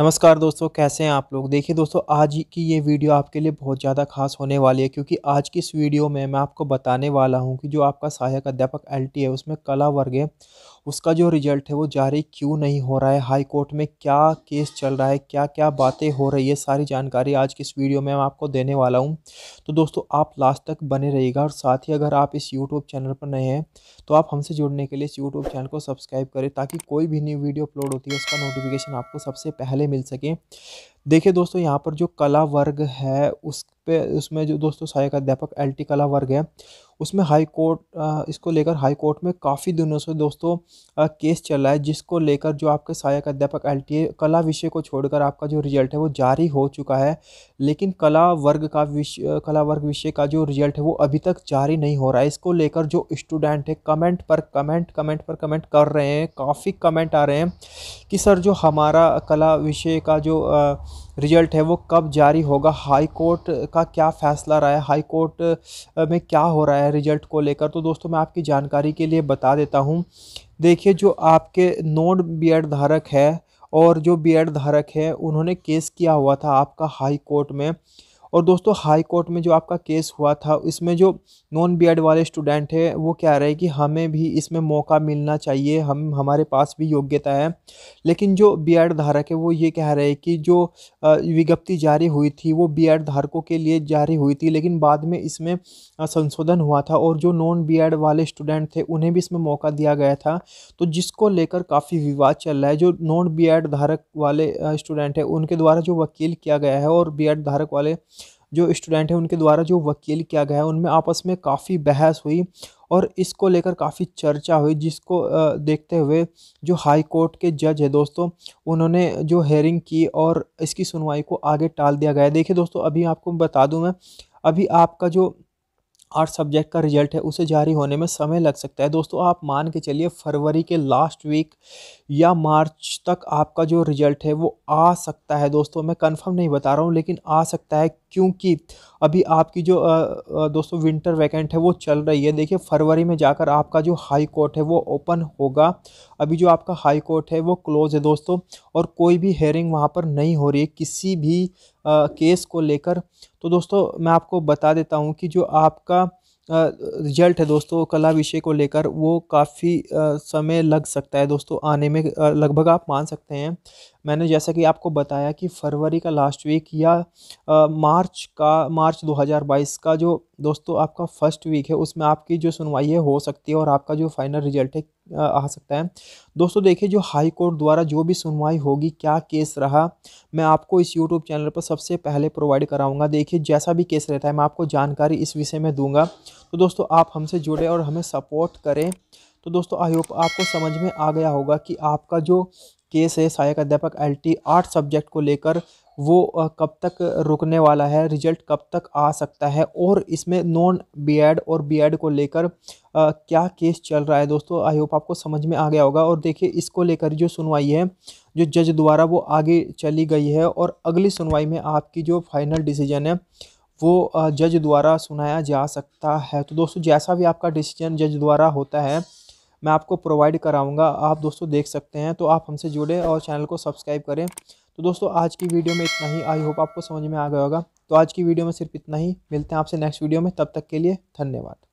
नमस्कार दोस्तों कैसे हैं आप लोग देखिए दोस्तों आज की ये वीडियो आपके लिए बहुत ज़्यादा खास होने वाली है क्योंकि आज की इस वीडियो में मैं आपको बताने वाला हूँ कि जो आपका सहायक अध्यापक एल है उसमें कला वर्ग है उसका जो रिजल्ट है वो जारी क्यों नहीं हो रहा है हाई कोर्ट में क्या केस चल रहा है क्या क्या बातें हो रही है सारी जानकारी आज की इस वीडियो में मैं आपको देने वाला हूँ तो दोस्तों आप लास्ट तक बने रहिएगा और साथ ही अगर आप इस यूट्यूब चैनल पर नए हैं तो आप हमसे जुड़ने के लिए इस यूट्यूब चैनल को सब्सक्राइब करें ताकि कोई भी न्यू वीडियो अपलोड होती है उसका नोटिफिकेशन आपको सबसे पहले मिल सके देखिए दोस्तों यहाँ पर जो कला वर्ग है उस पे उसमें जो दोस्तों सहायक अध्यापक एल टी कला वर्ग है उसमें हाई कोर्ट इसको लेकर हाई कोर्ट में काफ़ी दिनों से दोस्तों केस चल रहा है जिसको लेकर जो आपके सहायक अध्यापक एल टी कला विषय को छोड़कर आपका जो रिजल्ट है वो जारी हो चुका है लेकिन कला वर्ग का विषय कला वर्ग विषय का जो रिजल्ट है वो अभी तक जारी नहीं हो रहा है इसको लेकर जो स्टूडेंट है कमेंट पर कमेंट कमेंट पर कमेंट कर रहे हैं काफ़ी कमेंट आ रहे हैं कि सर जो हमारा कला विषय का जो रिजल्ट है वो कब जारी होगा हाई कोर्ट का क्या फ़ैसला रहा है हाई कोर्ट में क्या हो रहा है रिजल्ट को लेकर तो दोस्तों मैं आपकी जानकारी के लिए बता देता हूँ देखिए जो आपके नोट बी धारक है और जो बी धारक है उन्होंने केस किया हुआ था आपका हाई कोर्ट में और दोस्तों हाई कोर्ट में जो आपका केस हुआ था इसमें जो नॉन बी वाले स्टूडेंट है वो कह रहे हैं कि हमें भी इसमें मौका मिलना चाहिए हम हमारे पास भी योग्यता है लेकिन जो बी धारक है वो ये कह रहे हैं कि जो विज्ञप्ति जारी हुई थी वो बी धारकों के लिए जारी हुई थी लेकिन बाद में इसमें संशोधन हुआ था और जो नॉन बी वाले स्टूडेंट थे उन्हें भी इसमें मौका दिया गया था तो जिसको लेकर काफ़ी विवाद चल रहा है जो नॉन बी धारक वाले स्टूडेंट है उनके द्वारा जो वकील किया गया है और बी धारक वाले जो स्टूडेंट हैं उनके द्वारा जो वकील किया गया है उनमें आपस में काफ़ी बहस हुई और इसको लेकर काफ़ी चर्चा हुई जिसको देखते हुए जो हाई कोर्ट के जज है दोस्तों उन्होंने जो हेयरिंग की और इसकी सुनवाई को आगे टाल दिया गया देखिए दोस्तों अभी आपको बता दूँ मैं अभी आपका जो आर्ट सब्जेक्ट का रिजल्ट है उसे जारी होने में समय लग सकता है दोस्तों आप मान के चलिए फरवरी के लास्ट वीक या मार्च तक आपका जो रिजल्ट है वो आ सकता है दोस्तों मैं कंफर्म नहीं बता रहा हूँ लेकिन आ सकता है क्योंकि अभी आपकी जो दोस्तों विंटर वैकेंट है वो चल रही है देखिए फरवरी में जाकर आपका जो हाई कोर्ट है वो ओपन होगा अभी जो आपका हाई कोर्ट है वो क्लोज है दोस्तों और कोई भी हेयरिंग वहाँ पर नहीं हो रही है किसी भी केस को लेकर तो दोस्तों मैं आपको बता देता हूँ कि जो आपका रिजल्ट है दोस्तों कला विषय को लेकर वो काफ़ी समय लग सकता है दोस्तों आने में लगभग आप मान सकते हैं मैंने जैसा कि आपको बताया कि फरवरी का लास्ट वीक या मार्च का मार्च 2022 का जो दोस्तों आपका फर्स्ट वीक है उसमें आपकी जो सुनवाई है हो सकती है और आपका जो फाइनल रिजल्ट है आ सकता है दोस्तों देखिए जो हाई कोर्ट द्वारा जो भी सुनवाई होगी क्या केस रहा मैं आपको इस यूट्यूब चैनल पर सबसे पहले प्रोवाइड कराऊंगा देखिए जैसा भी केस रहता है मैं आपको जानकारी इस विषय में दूंगा तो दोस्तों आप हमसे जुड़े और हमें सपोर्ट करें तो दोस्तों आई होप आपको समझ में आ गया होगा कि आपका जो केस है सहायक अध्यापक एल टी सब्जेक्ट को लेकर वो कब तक रुकने वाला है रिजल्ट कब तक आ सकता है और इसमें नॉन बीएड और बीएड को लेकर क्या केस चल रहा है दोस्तों आई होप आपको समझ में आ गया होगा और देखिए इसको लेकर जो सुनवाई है जो जज द्वारा वो आगे चली गई है और अगली सुनवाई में आपकी जो फाइनल डिसीजन है वो जज द्वारा सुनाया जा सकता है तो दोस्तों जैसा भी आपका डिसीजन जज द्वारा होता है मैं आपको प्रोवाइड कराऊंगा आप दोस्तों देख सकते हैं तो आप हमसे जुड़े और चैनल को सब्सक्राइब करें तो दोस्तों आज की वीडियो में इतना ही आई होप आपको समझ में आ गया होगा तो आज की वीडियो में सिर्फ इतना ही मिलते हैं आपसे नेक्स्ट वीडियो में तब तक के लिए धन्यवाद